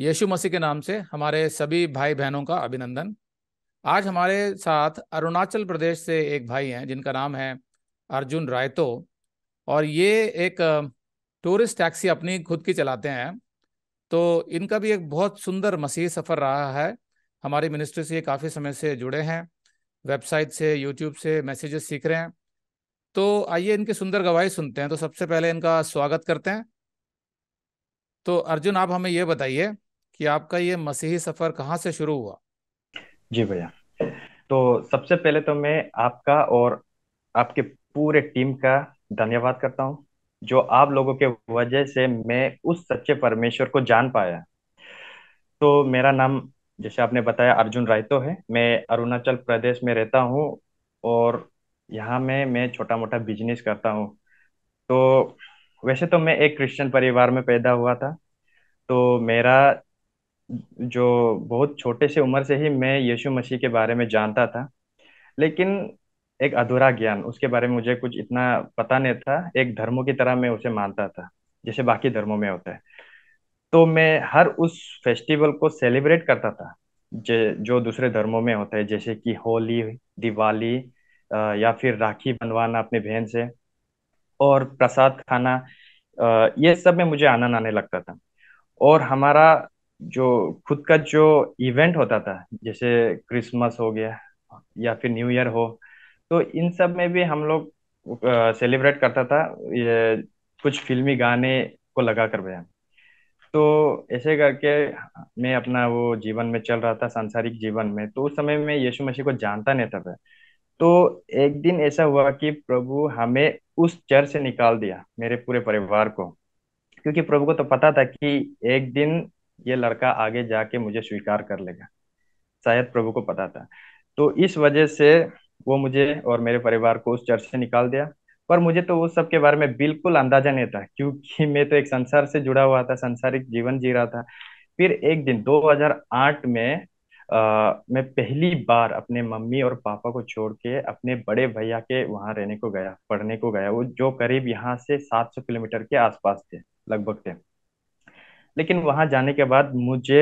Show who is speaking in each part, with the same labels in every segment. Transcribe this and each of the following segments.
Speaker 1: यीशु मसीह के नाम से हमारे सभी भाई बहनों का अभिनंदन आज हमारे साथ अरुणाचल प्रदेश से एक भाई हैं जिनका नाम है अर्जुन रायतो और ये एक टूरिस्ट टैक्सी अपनी खुद की चलाते हैं तो इनका भी एक बहुत सुंदर मसीह सफ़र रहा है हमारी मिनिस्ट्री से ये काफ़ी समय से जुड़े हैं वेबसाइट से यूट्यूब से मैसेजेस सीख रहे हैं तो आइए इनकी सुंदर गवाही सुनते हैं तो सबसे पहले इनका स्वागत करते हैं तो अर्जुन आप हमें ये बताइए कि आपका ये मसीही सफर कहाँ से शुरू हुआ
Speaker 2: जी भैया तो सबसे पहले तो मैं आपका और आपके पूरे टीम का धन्यवाद करता हूँ जो आप लोगों के वजह से मैं उस सच्चे परमेश्वर को जान पाया तो मेरा नाम जैसे आपने बताया अर्जुन रायतो है मैं अरुणाचल प्रदेश में रहता हूँ और यहाँ में मैं छोटा मोटा बिजनेस करता हूँ तो वैसे तो मैं एक क्रिश्चियन परिवार में पैदा हुआ था तो मेरा जो बहुत छोटे से उम्र से ही मैं यीशु मसीह के बारे में जानता था लेकिन एक अधूरा ज्ञान उसके बारे में मुझे कुछ इतना पता नहीं था एक धर्मों की तरह मैं उसे मानता था जैसे बाकी धर्मों में होता है तो मैं हर उस फेस्टिवल को सेलिब्रेट करता था जो दूसरे धर्मों में होता है जैसे कि होली दिवाली या फिर राखी बनवाना अपने बहन से और प्रसाद खाना ये सब में मुझे आनंद आने लगता था और हमारा जो खुद का जो इवेंट होता था जैसे क्रिसमस हो गया या फिर न्यू ईयर हो तो इन सब में भी हम लोग सेलिब्रेट करता था ये कुछ फिल्मी गाने को लगा कर बयान तो ऐसे करके मैं अपना वो जीवन में चल रहा था सांसारिक जीवन में तो उस समय में यीशु मसीह को जानता नहीं था तो एक दिन ऐसा हुआ कि प्रभु हमें उस चर से निकाल दिया मेरे पूरे परिवार को क्योंकि प्रभु को तो पता था कि एक दिन ये लड़का आगे जाके मुझे स्वीकार कर लेगा शायद प्रभु को पता था तो इस वजह से वो मुझे और मेरे परिवार को उस चर्च से निकाल दिया पर मुझे तो उस सब के बारे में बिल्कुल अंदाजा नहीं था क्योंकि मैं तो एक संसार से जुड़ा हुआ था संसारिक जीवन जी रहा था फिर एक दिन 2008 में आ, मैं पहली बार अपने मम्मी और पापा को छोड़ के अपने बड़े भैया के वहां रहने को गया पढ़ने को गया वो जो करीब यहाँ से 700 किलोमीटर के आसपास थे लगभग थे लेकिन वहां जाने के बाद मुझे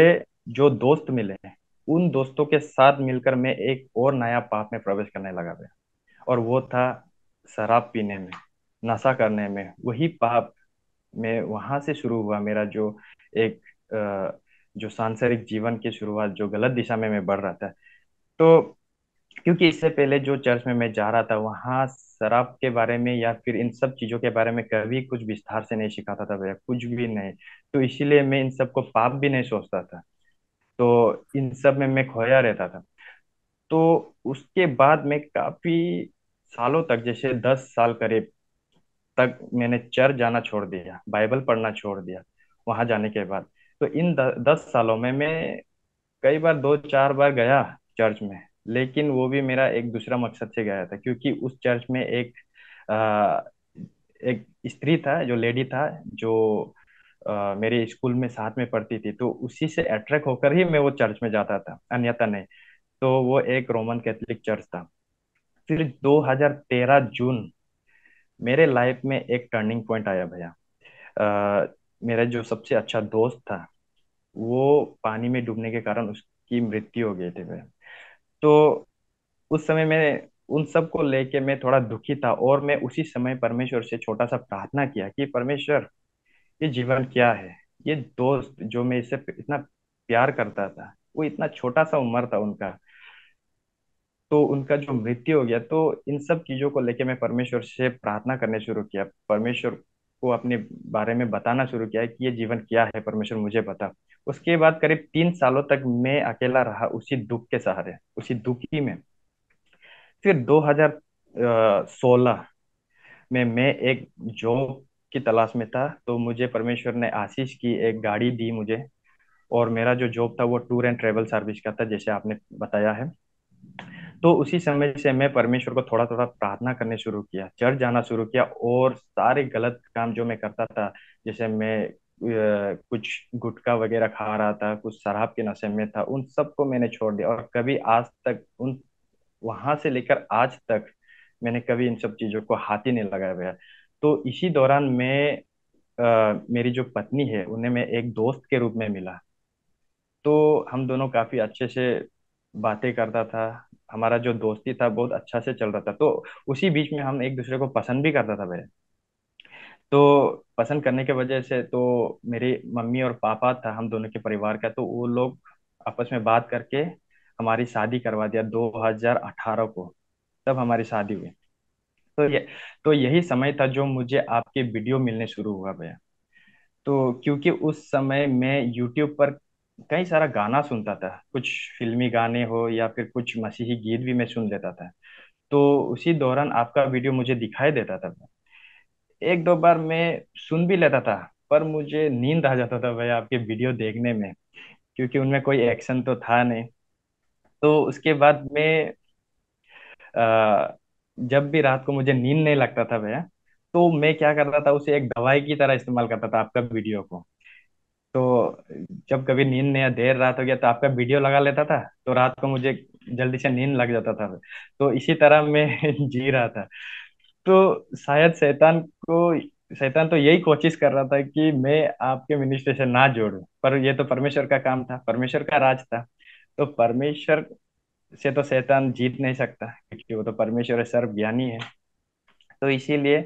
Speaker 2: जो दोस्त मिले हैं उन दोस्तों के साथ मिलकर मैं एक और नया पाप में प्रवेश करने लगा गया और वो था शराब पीने में नशा करने में वही पाप में वहां से शुरू हुआ मेरा जो एक जो सांसारिक जीवन की शुरुआत जो गलत दिशा में मैं बढ़ रहा था तो क्योंकि इससे पहले जो चर्च में मैं जा रहा था वहाँ शराब के बारे में या फिर इन सब चीजों के बारे में कभी कुछ विस्तार से नहीं सिखाता था भैया कुछ भी नहीं तो इसीलिए मैं इन सब को पाप भी नहीं सोचता था तो इन सब में मैं खोया रहता था तो उसके बाद मैं काफी सालों तक जैसे दस साल करीब तक मैंने चर्च जाना छोड़ दिया बाइबल पढ़ना छोड़ दिया वहां जाने के बाद तो इन द, दस सालों में मैं कई बार दो चार बार गया चर्च में लेकिन वो भी मेरा एक दूसरा मकसद से गया था क्योंकि उस चर्च में एक आ, एक स्त्री था जो लेडी था जो आ, मेरे स्कूल में साथ में पढ़ती थी तो उसी से अट्रैक्ट होकर ही मैं वो चर्च में जाता था अन्यथा नहीं तो वो एक रोमन कैथोलिक चर्च था फिर 2013 जून मेरे लाइफ में एक टर्निंग पॉइंट आया भैया मेरा जो सबसे अच्छा दोस्त था वो पानी में डूबने के कारण उसकी मृत्यु हो गई थी भैया तो उस समय मैं उन सब को लेके मैं थोड़ा दुखी था और मैं उसी समय परमेश्वर से छोटा सा प्रार्थना किया कि परमेश्वर ये जीवन क्या है ये दोस्त जो मैं इससे इतना प्यार करता था वो इतना छोटा सा उम्र था उनका तो उनका जो मृत्यु हो गया तो इन सब चीजों को लेके मैं परमेश्वर से प्रार्थना करने शुरू किया परमेश्वर को अपने बारे में बताना शुरू किया कि ये जीवन क्या है परमेश्वर मुझे बता उसके बाद करीब तीन सालों तक मैं अकेला रहा उसी दुख के सहारे उसी दुखी में फिर 2016 में मैं एक जॉब की तलाश में था तो मुझे परमेश्वर ने आशीष की एक गाड़ी दी मुझे और मेरा जो जॉब था वो टूर एंड ट्रेवल सर्विस का था जैसे आपने बताया है तो उसी समय से मैं परमेश्वर को थोड़ा थोड़ा प्रार्थना करने शुरू किया चर्च जाना शुरू किया और सारे गलत काम जो मैं करता था जैसे मैं कुछ गुटखा वगैरह खा रहा था कुछ शराब के नशे में था उन सबको मैंने छोड़ दिया और कभी आज तक उन वहां से लेकर आज तक मैंने कभी इन सब चीजों को हाथ ही नहीं लगाया गया तो इसी दौरान मैं आ, मेरी जो पत्नी है उन्हें मैं एक दोस्त के रूप में मिला तो हम दोनों काफी अच्छे से बातें करता था हमारा जो दोस्ती था बहुत अच्छा से चल रहा था तो उसी बीच में हम एक दूसरे को पसंद भी करता था मेरे तो पसंद करने के वजह से तो मेरी मम्मी और पापा था हम दोनों के परिवार का तो वो लोग आपस में बात करके हमारी शादी करवा दिया 2018 को तब हमारी शादी हुई तो ये तो यही समय था जो मुझे आपके वीडियो मिलने शुरू हुआ भैया तो क्योंकि उस समय मैं यूट्यूब पर कई सारा गाना सुनता था कुछ फिल्मी गाने हो या फिर कुछ मसीही गीत भी मैं सुन लेता था तो उसी दौरान आपका वीडियो मुझे दिखाई देता था एक दो बार मैं सुन भी लेता था पर मुझे नींद आ जाता था भाई आपके वीडियो देखने में क्योंकि उनमें कोई एक्शन तो था नहीं तो उसके बाद मैं जब भी रात को मुझे नींद नहीं लगता था भैया तो मैं क्या करता था उसे एक दवाई की तरह इस्तेमाल करता था आपका वीडियो को तो जब कभी नींद नहीं देर रात हो गया तो आपका वीडियो लगा लेता था तो रात को मुझे जल्दी से नींद लग जाता था तो इसी तरह मैं जी रहा था तो शायद शैतान को शैतान तो यही कोशिश कर रहा था कि मैं आपके मिनिस्ट्री से ना जोड़ू पर यह तो परमेश्वर का काम था परमेश्वर का राज था तो परमेश्वर से तो शैतान जीत नहीं सकता क्योंकि वो तो परमेश्वर है ज्ञानी है तो इसीलिए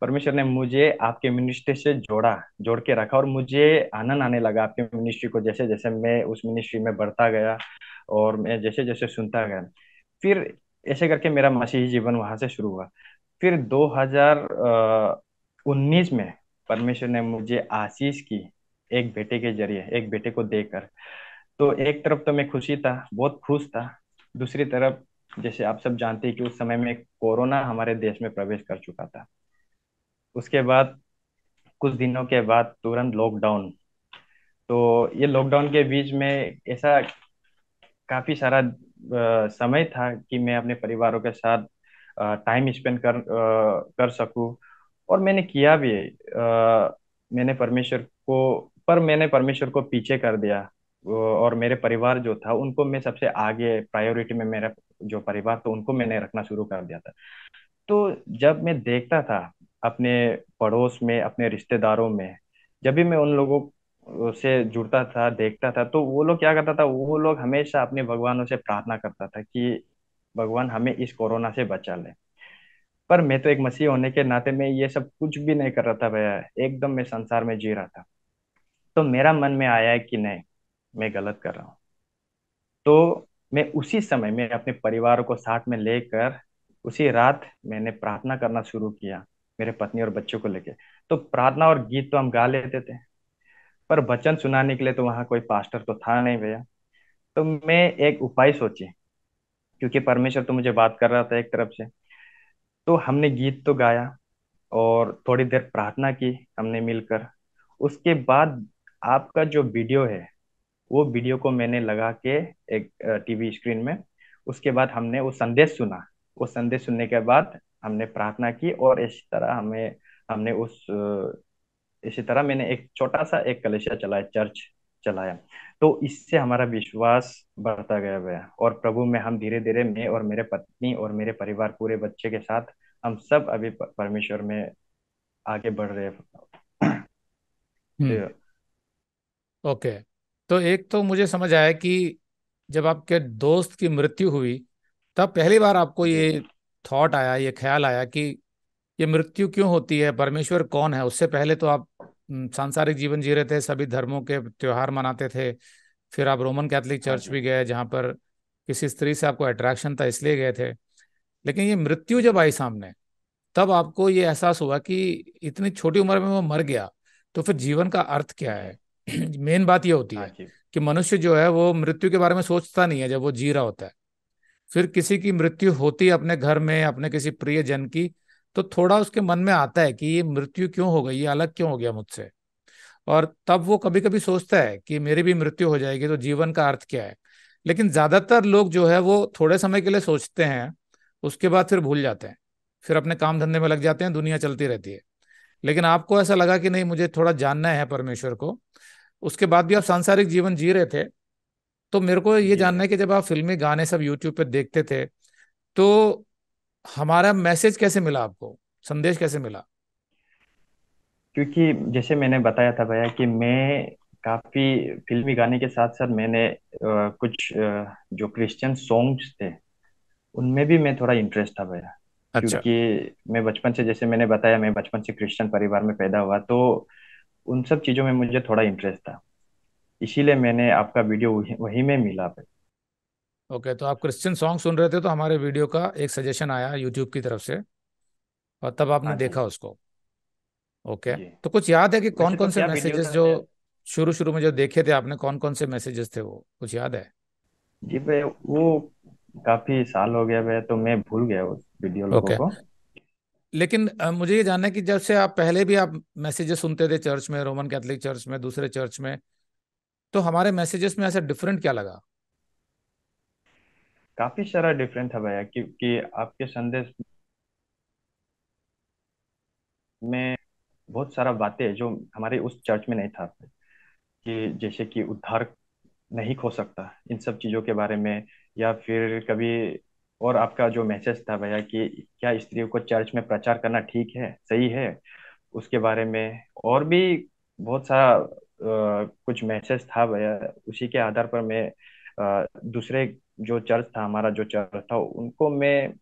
Speaker 2: परमेश्वर ने मुझे आपके मिनिस्ट्री से जोड़ा जोड़ के रखा और मुझे आनंद आने लगा आपके मिनिस्ट्री को जैसे जैसे मैं उस मिनिस्ट्री में बढ़ता गया और मैं जैसे जैसे सुनता गया फिर ऐसे करके मेरा मसीही जीवन वहां से शुरू हुआ फिर 2019 में परमेश्वर ने मुझे आशीष की एक बेटे के जरिए एक बेटे को देकर तो एक तरफ तो मैं खुशी था बहुत खुश था दूसरी तरफ जैसे आप सब जानते हैं कि उस समय में कोरोना हमारे देश में प्रवेश कर चुका था उसके बाद कुछ दिनों के बाद तुरंत लॉकडाउन तो ये लॉकडाउन के बीच में ऐसा काफी सारा समय था कि मैं अपने परिवारों के साथ टाइम स्पेंड कर आ, कर सकूं और मैंने किया भी आ, मैंने परमेश्वर को पर मैंने परमेश्वर को पीछे कर दिया और मेरे परिवार जो था उनको मैं सबसे आगे प्रायोरिटी में मेरा जो परिवार तो उनको मैंने रखना शुरू कर दिया था तो जब मैं देखता था अपने पड़ोस में अपने रिश्तेदारों में जब भी मैं उन लोगों से जुड़ता था देखता था तो वो लोग क्या करता था वो लोग हमेशा अपने भगवानों से प्रार्थना करता था कि भगवान हमें इस कोरोना से बचा ले पर मैं तो एक मसीह होने के नाते में ये सब कुछ भी नहीं कर रहा था भैया एकदम मैं संसार में जी रहा था तो मेरा मन में आया है कि नहीं मैं गलत कर रहा हूँ तो मैं उसी समय में अपने परिवार को साथ में लेकर उसी रात मैंने प्रार्थना करना शुरू किया मेरे पत्नी और बच्चों को लेके तो प्रार्थना और गीत तो हम गा लेते थे पर वचन सुनाने के लिए तो वहां कोई पास्टर तो था नहीं भैया तो मैं एक उपाय सोची क्योंकि परमेश्वर तो मुझे बात कर रहा था एक तरफ से तो हमने गीत तो गाया और थोड़ी देर प्रार्थना की हमने मिलकर उसके बाद आपका जो वीडियो है वो वीडियो को मैंने लगा के एक टीवी स्क्रीन में उसके बाद हमने वो संदेश सुना वो संदेश सुनने के बाद हमने प्रार्थना की और इस तरह हमें हमने उस इसी तरह मैंने एक छोटा सा एक कलेशिया चलाया चर्च चलाया तो इससे हमारा विश्वास बढ़ता गया है और प्रभु में हम धीरे धीरे मैं और मेरे पत्नी और मेरे परिवार पूरे बच्चे के साथ हम सब अभी परमेश्वर में आगे बढ़ रहे हैं
Speaker 1: हम्म। तो ओके okay. तो एक तो मुझे समझ आया कि जब आपके दोस्त की मृत्यु हुई तब पहली बार आपको ये थॉट आया ये ख्याल आया कि ये मृत्यु क्यों होती है परमेश्वर कौन है उससे पहले तो आप सांसारिक जीवन जी रहे थे सभी धर्मों के त्यौहार मनाते थे फिर आप रोमन कैथोलिक हाँ चर्च भी गए जहाँ पर किसी स्त्री से आपको अट्रैक्शन था इसलिए गए थे लेकिन ये मृत्यु जब आई सामने तब आपको ये एहसास हुआ कि इतनी छोटी उम्र में वो मर गया तो फिर जीवन का अर्थ क्या है मेन बात यह होती हाँ है कि मनुष्य जो है वो मृत्यु के बारे में सोचता नहीं है जब वो जी रहा होता है फिर किसी की मृत्यु होती है अपने घर में अपने किसी प्रिय जन की तो थोड़ा उसके मन में आता है कि ये मृत्यु क्यों हो गई ये अलग क्यों हो गया मुझसे और तब वो कभी कभी सोचता है कि मेरी भी मृत्यु हो जाएगी तो जीवन का अर्थ क्या है लेकिन ज्यादातर लोग जो है वो थोड़े समय के लिए सोचते हैं उसके बाद फिर भूल जाते हैं फिर अपने काम धंधे में लग जाते हैं दुनिया चलती रहती है लेकिन आपको ऐसा लगा कि नहीं मुझे थोड़ा जानना है परमेश्वर को उसके बाद भी आप सांसारिक जीवन जी रहे थे तो मेरे को ये जानना है कि जब आप फिल्मी गाने सब यूट्यूब पर देखते थे तो हमारा मैसेज कैसे मिला आपको संदेश कैसे मिला
Speaker 2: क्योंकि जैसे मैंने बताया था भैया कि मैं काफी फिल्मी गाने के साथ साथ मैंने कुछ जो क्रिश्चियन सॉन्ग्स थे उनमें भी मैं थोड़ा इंटरेस्ट था भैया अच्छा क्योंकि मैं बचपन से जैसे मैंने बताया मैं बचपन से क्रिश्चियन परिवार में पैदा हुआ तो उन सब चीजों में मुझे थोड़ा इंटरेस्ट था इसीलिए मैंने आपका वीडियो वही में मिला पे
Speaker 1: ओके तो आप क्रिश्चियन सॉन्ग सुन रहे थे तो हमारे वीडियो का एक सजेशन आया यूट्यूब की तरफ से और तब आपने हाँ देखा उसको ओके तो कुछ याद है कि तो कौन कौन से मैसेजेस जो शुरू शुरू में जो देखे थे आपने कौन कौन से मैसेजेस थे वो कुछ याद है जी भाई वो काफी साल हो गया भाई तो मैं भूल गया उस वीडियो लोगों okay. को लेकिन आ, मुझे ये जानना है कि जब से आप पहले भी आप मैसेजेस सुनते थे चर्च में रोमन कैथोलिक चर्च में दूसरे चर्च में तो हमारे मैसेजेस में ऐसा डिफरेंट क्या लगा
Speaker 2: काफी सारा डिफरेंट है भैया क्योंकि आपके संदेश में बहुत सारा बातें जो हमारे उस चर्च में नहीं था कि जैसे कि उद्धार नहीं खो सकता इन सब चीजों के बारे में या फिर कभी और आपका जो मैसेज था भैया कि क्या स्त्रियों को चर्च में प्रचार करना ठीक है सही है उसके बारे में और भी बहुत सारा आ, कुछ मैसेज था भैया उसी के आधार पर मैं अ, दूसरे जो चर्च था हमारा जो चर्च था उनको मैं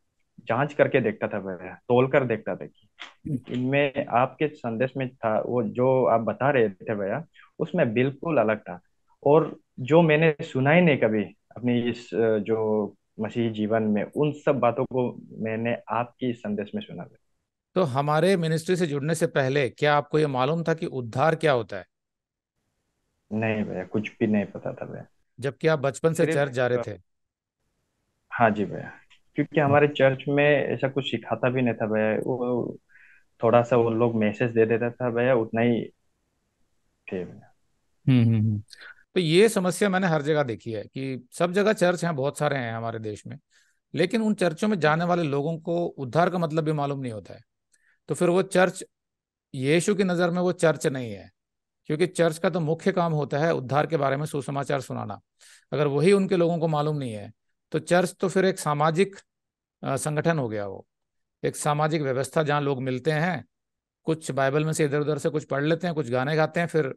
Speaker 2: जांच करके देखता था भैया तोल कर देखता था कि इनमें आपके संदेश में था वो जो आप बता रहे थे भैया उसमें बिल्कुल अलग था और जो मैंने सुना ही नहीं कभी अपनी इस जो मसीह जीवन में उन सब बातों को मैंने आपकी संदेश में सुना था
Speaker 1: तो हमारे मिनिस्ट्री से जुड़ने से पहले क्या आपको ये मालूम था कि उद्धार क्या होता है
Speaker 2: नहीं भैया कुछ भी नहीं पता था भैया
Speaker 1: जबकि आप बचपन से चर्च जा रहे थे हाँ जी भैया क्योंकि हमारे चर्च में
Speaker 2: ऐसा कुछ सिखाता भी नहीं था भैया वो थोड़ा सा वो लोग मैसेज दे देता था भैया उतना
Speaker 1: ही थे भैया हम्म, हम्म हम्म तो ये समस्या मैंने हर जगह देखी है कि सब जगह चर्च हैं बहुत सारे हैं हमारे देश में लेकिन उन चर्चों में जाने वाले लोगों को उद्धार का मतलब भी मालूम नहीं होता है तो फिर वो चर्च यीशु की नज़र में वो चर्च नहीं है क्योंकि चर्च का तो मुख्य काम होता है उद्धार के बारे में सुसमाचार सुनाना अगर वही उनके लोगों को मालूम नहीं है तो चर्च तो फिर एक सामाजिक संगठन हो गया वो एक सामाजिक व्यवस्था जहाँ लोग मिलते हैं कुछ बाइबल में से इधर उधर से कुछ पढ़ लेते हैं कुछ गाने गाते हैं फिर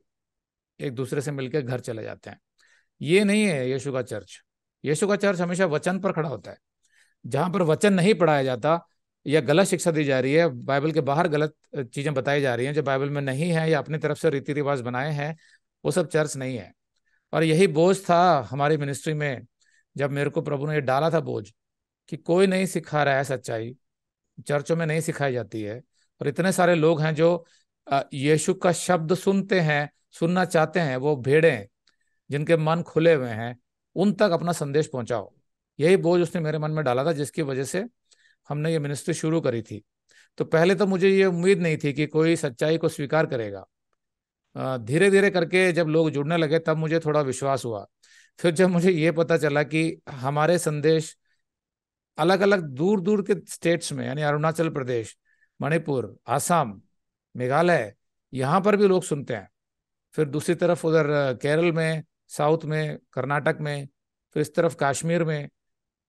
Speaker 1: एक दूसरे से मिलकर घर चले जाते हैं ये नहीं है यीशु का चर्च यीशु का चर्च हमेशा वचन पर खड़ा होता है जहाँ पर वचन नहीं पढ़ाया जाता या गलत शिक्षा दी जा रही है बाइबल के बाहर गलत चीज़ें बताई जा रही हैं जो बाइबल में नहीं है या अपनी तरफ से रीति रिवाज बनाए हैं वो सब चर्च नहीं है और यही बोझ था हमारी मिनिस्ट्री में जब मेरे को प्रभु ने डाला था बोझ कि कोई नहीं सिखा रहा है सच्चाई चर्चों में नहीं सिखाई जाती है और इतने सारे लोग हैं जो यीशु का शब्द सुनते हैं सुनना चाहते हैं वो भेड़े जिनके मन खुले हुए हैं उन तक अपना संदेश पहुंचाओ यही बोझ उसने मेरे मन में डाला था जिसकी वजह से हमने ये मिनिस्ट्री शुरू करी थी तो पहले तो मुझे ये उम्मीद नहीं थी कि कोई सच्चाई को स्वीकार करेगा धीरे धीरे करके जब लोग जुड़ने लगे तब मुझे थोड़ा विश्वास हुआ फिर जब मुझे ये पता चला कि हमारे संदेश अलग अलग दूर दूर के स्टेट्स में यानी अरुणाचल प्रदेश मणिपुर आसाम मेघालय यहाँ पर भी लोग सुनते हैं फिर दूसरी तरफ उधर केरल में साउथ में कर्नाटक में फिर इस तरफ कश्मीर में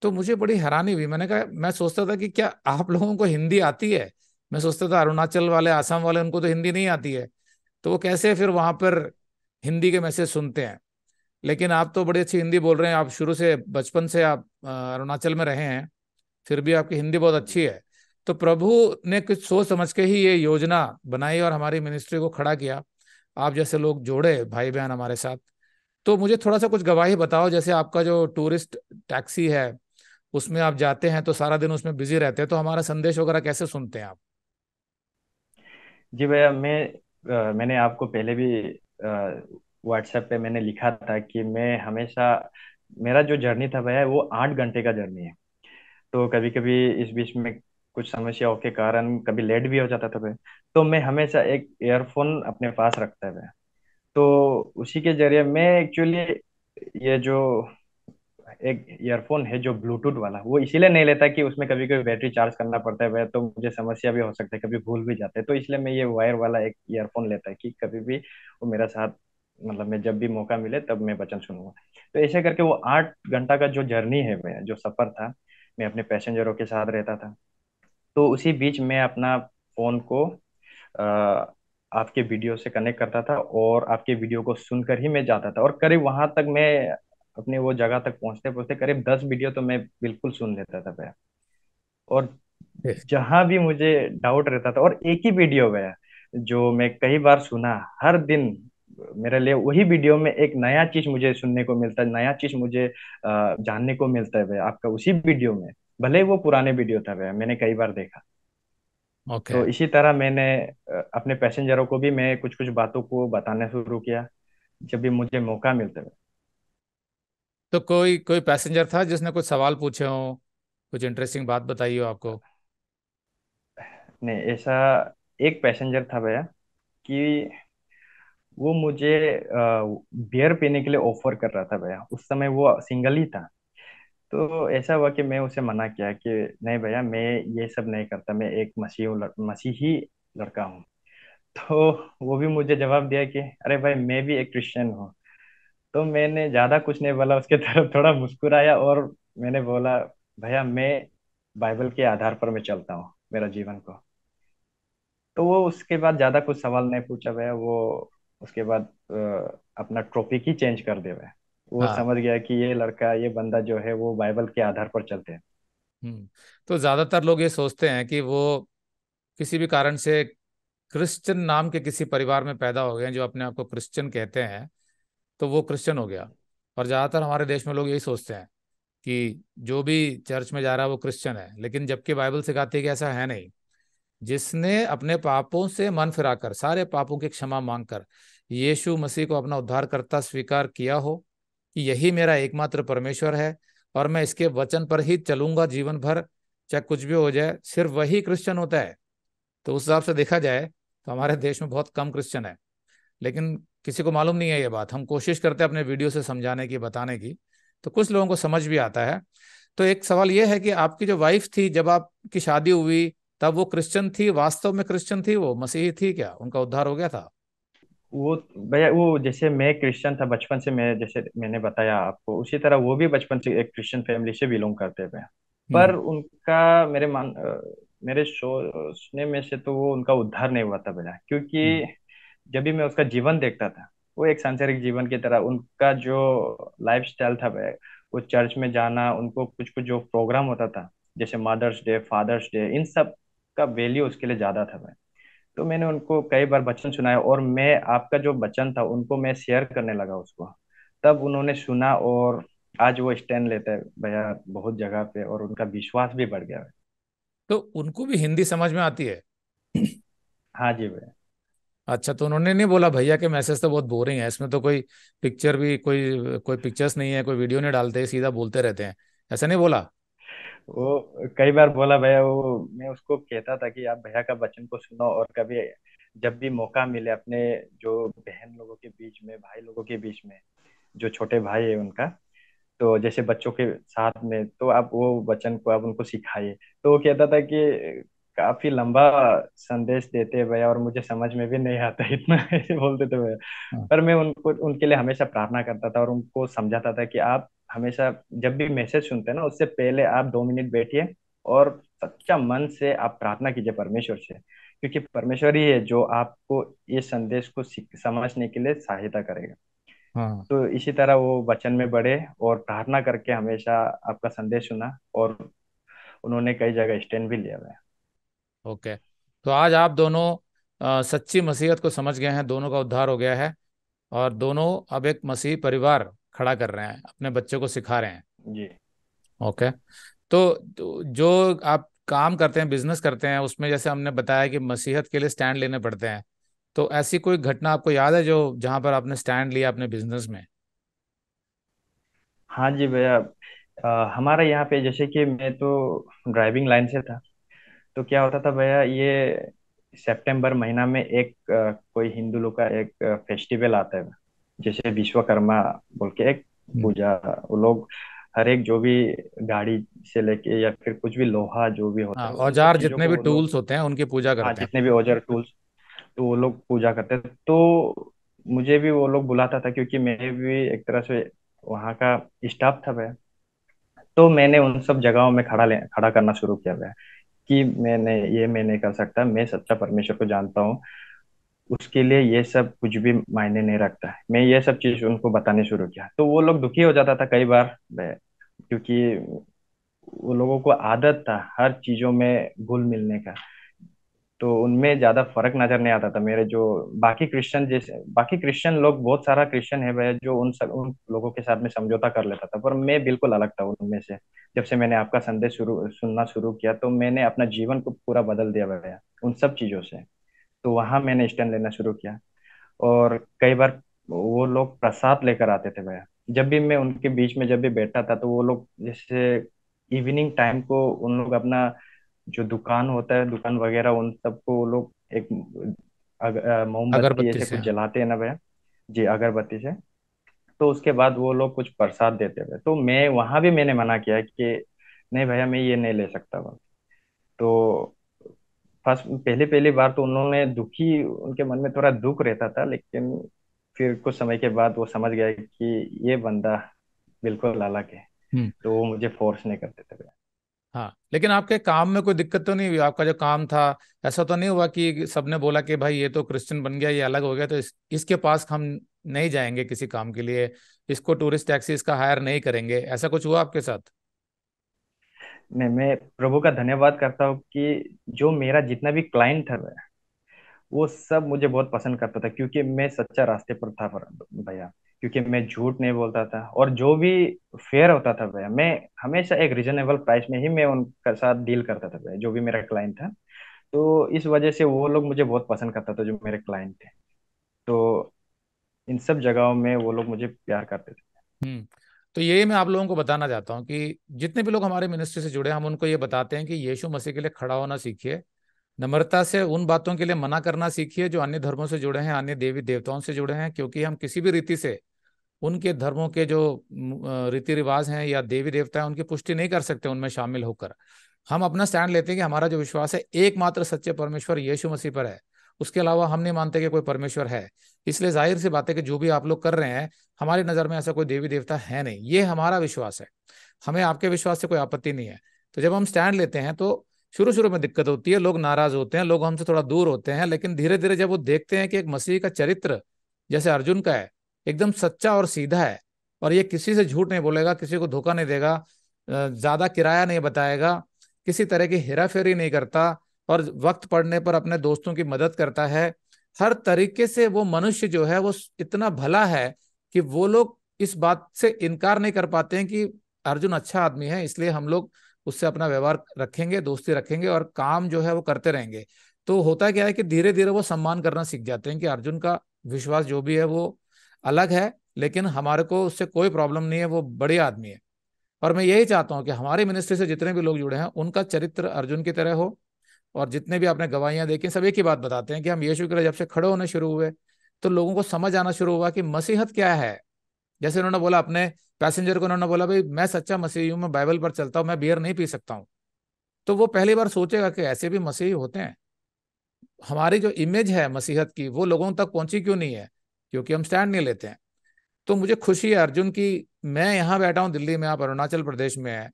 Speaker 1: तो मुझे बड़ी हैरानी हुई मैंने कहा मैं सोचता था कि क्या आप लोगों को हिंदी आती है मैं सोचता था अरुणाचल वाले आसाम वाले उनको तो हिंदी नहीं आती है तो वो कैसे फिर वहाँ पर हिंदी के मैसेज सुनते हैं लेकिन आप तो बड़ी अच्छी हिंदी बोल रहे हैं आप शुरू से बचपन से आप अरुणाचल में रहे हैं फिर भी आपकी हिंदी बहुत अच्छी है तो प्रभु ने कुछ सोच समझ के ही ये योजना बनाई और हमारी मिनिस्ट्री को खड़ा किया आप जैसे लोग जोड़े भाई बहन हमारे साथ तो मुझे थोड़ा सा कुछ गवाही बताओ जैसे आपका जो टूरिस्ट टैक्सी है उसमें आप जाते हैं तो सारा दिन उसमें बिजी रहते हैं तो हमारा संदेश वगैरह कैसे सुनते हैं आप
Speaker 2: जी भैया मैं मैंने आपको पहले भी व्हाट्सएप पे मैंने लिखा था कि मैं हमेशा मेरा जो जर्नी था भैया वो आठ घंटे का जर्नी है तो कभी कभी इस बीच में कुछ समस्याओं के कारण कभी लेट भी हो जाता था भाई तो मैं हमेशा एक ईयरफोन अपने पास रखता है तो उसी के जरिए मैं एक्चुअली ये जो एक ईयरफोन है जो ब्लूटूथ वाला वो इसीलिए नहीं लेता कि उसमें कभी कभी बैटरी चार्ज करना पड़ता है वह तो मुझे समस्या भी हो सकती है कभी भूल भी जाते हैं तो इसलिए मैं ये वायर वाला एक ईयरफोन लेता है कि कभी भी वो मेरा साथ मतलब मैं जब भी मौका मिले तब मैं वचन सुनूंगा तो ऐसे करके वो आठ घंटा का जो जर्नी है मैं जो सफर था मैं अपने पैसेंजरों के साथ रहता था तो उसी बीच मैं अपना फोन को आ, आपके वीडियो से कनेक्ट करता था और आपके वीडियो को सुनकर ही मैं जाता था और करीब वहां तक मैं अपने वो जगह तक पहुंचते पहुंचते करीब दस वीडियो तो मैं बिल्कुल सुन लेता था भैया और जहां भी मुझे डाउट रहता था और एक ही वीडियो भैया जो मैं कई बार सुना हर दिन मेरे लिए वही वीडियो में एक नया चीज मुझे सुनने को मिलता है नया चीज मुझे जानने को मिलता है भाई आपका उसी वीडियो में भले वो पुराने वीडियो था भाई मैंने कई बार देखा okay. तो इसी तरह मैंने अपने पैसेंजरों को भी मैं कुछ कुछ बातों को बताना शुरू किया जब भी मुझे मौका मिलता है
Speaker 1: तो कोई कोई पैसेंजर था जिसने कुछ सवाल पूछे हो कुछ इंटरेस्टिंग बात बताई हो आपको
Speaker 2: नहीं ऐसा एक पैसेंजर था भैया कि वो मुझे बियर पीने के लिए ऑफर कर रहा था भैया उस समय वो सिंगल ही था तो ऐसा हुआ कि मैं उसे मना किया कि नहीं भैया मैं ये सब नहीं करता मैं एक मसीह मसीही लड़का हूँ तो वो भी मुझे जवाब दिया कि अरे भाई मैं भी एक क्रिश्चियन हूँ तो मैंने ज़्यादा कुछ नहीं बोला उसके तरफ थोड़ा मुस्कुराया और मैंने बोला भैया मैं बाइबल के आधार पर मैं चलता हूँ मेरा जीवन को तो वो उसके बाद ज़्यादा कुछ सवाल नहीं पूछा भैया वो उसके बाद अपना टॉपिक ही चेंज कर देवे वो हाँ। समझ गया कि ये लड़का ये बंदा जो है वो बाइबल के आधार पर चलते हैं
Speaker 1: हम्म, तो ज्यादातर लोग ये सोचते हैं कि वो किसी भी कारण से क्रिश्चियन नाम के किसी परिवार में पैदा हो गए जो अपने आप को क्रिश्चियन कहते हैं तो वो क्रिश्चियन हो गया और ज्यादातर हमारे देश में लोग यही सोचते हैं कि जो भी चर्च में जा रहा है वो क्रिश्चियन है लेकिन जबकि बाइबल सिखाती है कि ऐसा है नहीं जिसने अपने पापों से मन फिराकर सारे पापों की क्षमा मांग कर यीशु मसीह को अपना उद्धारकर्ता स्वीकार किया हो कि यही मेरा एकमात्र परमेश्वर है और मैं इसके वचन पर ही चलूंगा जीवन भर चाहे कुछ भी हो जाए सिर्फ वही क्रिश्चियन होता है तो उस हिसाब से देखा जाए तो हमारे देश में बहुत कम क्रिश्चियन है लेकिन किसी को मालूम नहीं है ये बात हम कोशिश करते हैं अपने वीडियो से समझाने की बताने की तो कुछ लोगों को समझ भी आता है तो एक सवाल ये है कि आपकी जो वाइफ थी जब आपकी शादी हुई तब वो क्रिश्चियन थी वास्तव में क्रिश्चियन थी वो मसीही थी क्या उनका उद्धार हो गया था
Speaker 2: वो भैया वो जैसे मैं क्रिश्चियन था बचपन से मैं जैसे मैंने बताया आपको उसी तरह वो भी बचपन से एक क्रिश्चियन फैमिली से बिलोंग करते थे हम्म। पर उनका मेरे मान मेरे सोचने में से तो वो उनका उद्धार नहीं हुआ था भैया क्योंकि हम्म। जब भी मैं उसका जीवन देखता था वो एक सांसारिक जीवन की तरह उनका जो लाइफ स्टाइल था भैया वो चर्च में जाना उनको कुछ कुछ जो प्रोग्राम होता था जैसे मदर्स डे फादर्स डे इन सब का वैल्यू उसके लिए ज्यादा था भैया तो मैंने उनको कई बार बचन सुनाया और मैं आपका जो बचन था उनको मैं शेयर करने लगा उसको तब उन्होंने सुना और आज वो स्टैंड लेते हैं भैया बहुत जगह पे और उनका विश्वास भी बढ़ गया है
Speaker 1: तो उनको भी हिंदी समझ में आती है हाँ जी भैया अच्छा तो उन्होंने नहीं बोला भैया के मैसेज तो बहुत बोरिंग है इसमें तो कोई पिक्चर भी कोई कोई पिक्चर्स नहीं है कोई वीडियो नहीं डालते सीधा बोलते रहते हैं ऐसा नहीं बोला वो कई बार बोला भैया वो
Speaker 2: मैं उसको कहता था कि आप भैया का वचन को सुनो और कभी जब भी मौका मिले अपने जो बहन लोगों के बीच में भाई लोगों के बीच में जो छोटे भाई है उनका तो जैसे बच्चों के साथ में तो आप वो वचन को आप उनको सिखाइए तो वो कहता था कि काफी लंबा संदेश देते भैया और मुझे समझ में भी नहीं आता इतना बोलते थे भैया हाँ। पर मैं उनको उनके लिए हमेशा प्रार्थना करता था और उनको समझाता था कि आप हमेशा जब भी मैसेज सुनते हैं ना उससे पहले आप दो मिनट बैठिए और सच्चा मन से आप प्रार्थना कीजिए परमेश्वर से क्योंकि परमेश्वर ही है जो आपको ये संदेश को समझने के लिए सहायता करेगा हाँ। तो इसी तरह वो वचन में बढ़े और प्रार्थना करके हमेशा आपका संदेश सुना और उन्होंने कई जगह स्टैंड भी लिया हुआ
Speaker 1: ओके तो आज आप दोनों आ, सच्ची मसीहत को समझ गए हैं दोनों का उद्धार हो गया है और दोनों अब एक मसीह परिवार खड़ा कर रहे हैं अपने बच्चों को सिखा रहे हैं जी ओके तो, तो जो आप काम करते हैं बिजनेस करते हैं उसमें जैसे हमने बताया कि मसीहत के लिए स्टैंड लेने पड़ते हैं तो ऐसी कोई घटना आपको याद है जो जहां पर आपने स्टैंड लिया अपने बिजनेस में हाँ जी भैया हमारा यहाँ पे जैसे कि मैं तो ड्राइविंग लाइन से था
Speaker 2: तो क्या होता था भैया ये सितंबर महीना में एक कोई हिंदू लोग का एक फेस्टिवल आता है जैसे विश्वकर्मा बोल के एक हम्म। पूजा वो लोग हर एक जो भी गाड़ी से लेके या फिर कुछ भी लोहा जो भी होता हाँ, है औजार जितने भी टूल्स
Speaker 1: होते हैं उनकी पूजा हाँ, करते हैं जितने भी औजार
Speaker 2: टूल्स तो वो लोग पूजा करते हैं तो मुझे भी वो लोग बुलाता था क्योंकि मैं भी एक तरह से वहाँ का स्टाफ था भाई तो मैंने उन सब जगहों में खड़ा ले खड़ा करना शुरू किया हुआ कि मैंने ये मैं नहीं कर सकता मैं सच्चा परमेश्वर को जानता हूँ उसके लिए ये सब कुछ भी मायने नहीं रखता है मैं ये सब चीज उनको बताने शुरू किया तो वो लोग दुखी हो जाता था कई बार क्योंकि वो लोगों को आदत था हर चीजों में घुल मिलने का तो उनमें ज्यादा फर्क नजर नहीं आता था मेरे जो बाकी क्रिश्चियन जैसे बाकी क्रिश्चियन लोग बहुत सारा क्रिश्चियन है भैया जो उन सब उन लोगों के साथ में समझौता कर लेता था पर मैं बिल्कुल अलग था उनमें से जब से मैंने आपका संदेश शुरू सुनना शुरू किया तो मैंने अपना जीवन को पूरा बदल दिया भैया उन सब चीजों से तो वहां मैंने स्टैंड लेना शुरू किया और कई बार वो लोग प्रसाद लेकर आते थे भैया जब भी मैं उनके बीच में जब भी बैठा था तो वो लोग जैसे इवनिंग टाइम को उन लोग अपना जो दुकान होता है दुकान वगैरह उन सबको वो लोग एक मोमबत्ती ऐसे कुछ जलाते हैं ना भैया जी अगरबत्ती से तो उसके बाद वो लोग कुछ प्रसाद देते हुए तो मैं वहां भी मैंने मना किया कि नहीं भैया मैं ये नहीं ले सकता तो फर्स्ट पहले पहली बार तो उन्होंने दुखी उनके मन में थोड़ा दुख रहता था लेकिन फिर कुछ समय के बाद वो समझ गया कि ये बंदा बिल्कुल लालक है हम्म। तो वो मुझे फोर्स नहीं करते थे
Speaker 1: हाँ लेकिन आपके काम में कोई दिक्कत तो नहीं हुई आपका जो काम था ऐसा तो नहीं हुआ कि सबने बोला कि भाई ये तो क्रिश्चियन बन गया ये अलग हो गया तो इस, इसके पास हम नहीं जाएंगे किसी काम के लिए इसको टूरिस्ट टैक्सी इसका हायर नहीं करेंगे ऐसा कुछ हुआ आपके साथ
Speaker 2: मैं मैं प्रभु का धन्यवाद करता हूँ कि जो मेरा जितना भी क्लाइंट था वो सब मुझे बहुत पसंद करता था क्योंकि मैं सच्चा रास्ते पर था भैया क्योंकि मैं झूठ नहीं बोलता था और जो भी फेयर होता था भैया मैं हमेशा एक रिजनेबल प्राइस में ही मैं उनके साथ डील करता था भैया जो भी मेरा क्लाइंट था तो इस वजह से वो लोग मुझे बहुत पसंद करता था जो मेरे क्लाइंट थे तो इन सब जगहों में वो लोग मुझे प्यार करते
Speaker 1: थे हम्म। तो ये मैं आप लोगों को बताना चाहता हूँ कि जितने भी लोग हमारे मिनिस्ट्री से जुड़े हम उनको ये बताते हैं कि यीशु मसीह के लिए खड़ा होना सीखिए नम्रता से उन बातों के लिए मना करना सीखिए जो अन्य धर्मों से जुड़े हैं अन्य देवी देवताओं से जुड़े हैं क्योंकि हम किसी भी रीति से उनके धर्मों के जो रीति रिवाज हैं या देवी देवता हैं उनकी पुष्टि नहीं कर सकते उनमें शामिल होकर हम अपना स्टैंड लेते हैं कि हमारा जो विश्वास है एकमात्र सच्चे परमेश्वर यीशु मसीह पर है उसके अलावा हम नहीं मानते कि कोई परमेश्वर है इसलिए जाहिर सी बात है कि जो भी आप लोग कर रहे हैं हमारी नज़र में ऐसा कोई देवी देवता है नहीं ये हमारा विश्वास है हमें आपके विश्वास से कोई आपत्ति नहीं है तो जब हम स्टैंड लेते हैं तो शुरू शुरू में दिक्कत होती है लोग नाराज होते हैं लोग हमसे थोड़ा दूर होते हैं लेकिन धीरे धीरे जब वो देखते हैं कि एक मसीह का चरित्र जैसे अर्जुन का है एकदम सच्चा और सीधा है और ये किसी से झूठ नहीं बोलेगा किसी को धोखा नहीं देगा ज्यादा किराया नहीं बताएगा किसी तरह की हेरा फेरी नहीं करता और वक्त पड़ने पर अपने दोस्तों की मदद करता है हर तरीके से वो मनुष्य जो है वो इतना भला है कि वो लोग इस बात से इनकार नहीं कर पाते हैं कि अर्जुन अच्छा आदमी है इसलिए हम लोग उससे अपना व्यवहार रखेंगे दोस्ती रखेंगे और काम जो है वो करते रहेंगे तो होता क्या है कि धीरे धीरे वो सम्मान करना सीख जाते हैं कि अर्जुन का विश्वास जो भी है वो अलग है लेकिन हमारे को उससे कोई प्रॉब्लम नहीं है वो बड़े आदमी है और मैं यही चाहता हूँ कि हमारे मिनिस्ट्री से जितने भी लोग जुड़े हैं उनका चरित्र अर्जुन की तरह हो और जितने भी आपने गवाहियां देखी सब एक ही बात बताते हैं कि हम यीशु के लिए जब से खड़े होने शुरू हुए तो लोगों को समझ आना शुरू हुआ कि मसीहत क्या है जैसे उन्होंने बोला अपने पैसेंजर को उन्होंने बोला भाई मैं सच्चा मसीह हूँ मैं बाइबल पर चलता हूँ मैं बियर नहीं पी सकता हूँ तो वो पहली बार सोचेगा कि ऐसे भी मसीह होते हैं हमारी जो इमेज है मसीहत की वो लोगों तक पहुंची क्यों नहीं है क्योंकि हम स्टैंड नहीं लेते हैं तो मुझे खुशी है अर्जुन की मैं यहाँ बैठा हूँ दिल्ली में आप अरुणाचल प्रदेश में हैं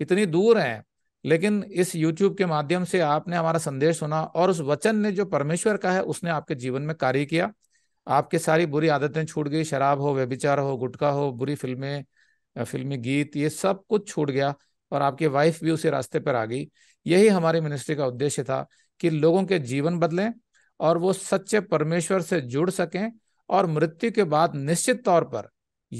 Speaker 1: इतनी दूर हैं लेकिन इस YouTube के माध्यम से आपने हमारा संदेश सुना और उस वचन ने जो परमेश्वर का है उसने आपके जीवन में कार्य किया आपके सारी बुरी आदतें छूट गई शराब हो व्यभिचार हो गुटखा हो बुरी फिल्में फिल्मी गीत ये सब कुछ छूट गया और आपकी वाइफ भी उसी रास्ते पर आ गई यही हमारी मिनिस्ट्री का उद्देश्य था कि लोगों के जीवन बदलें और वो सच्चे परमेश्वर से जुड़ सकें और मृत्यु के बाद निश्चित तौर पर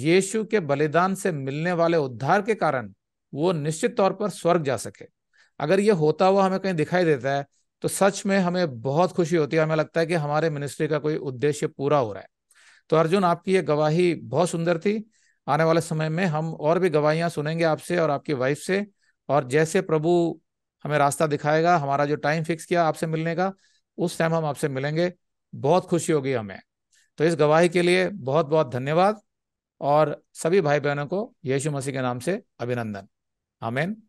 Speaker 1: यीशु के बलिदान से मिलने वाले उद्धार के कारण वो निश्चित तौर पर स्वर्ग जा सके अगर ये होता हुआ हमें कहीं दिखाई देता है तो सच में हमें बहुत खुशी होती है हमें लगता है कि हमारे मिनिस्ट्री का कोई उद्देश्य पूरा हो रहा है तो अर्जुन आपकी ये गवाही बहुत सुंदर थी आने वाले समय में हम और भी गवाहियाँ सुनेंगे आपसे और आपकी वाइफ से और जैसे प्रभु हमें रास्ता दिखाएगा हमारा जो टाइम फिक्स किया आपसे मिलने का उस टाइम हम आपसे मिलेंगे बहुत खुशी होगी हमें तो इस गवाही के लिए बहुत बहुत धन्यवाद और सभी भाई बहनों को यीशु मसीह के नाम से अभिनंदन आमेन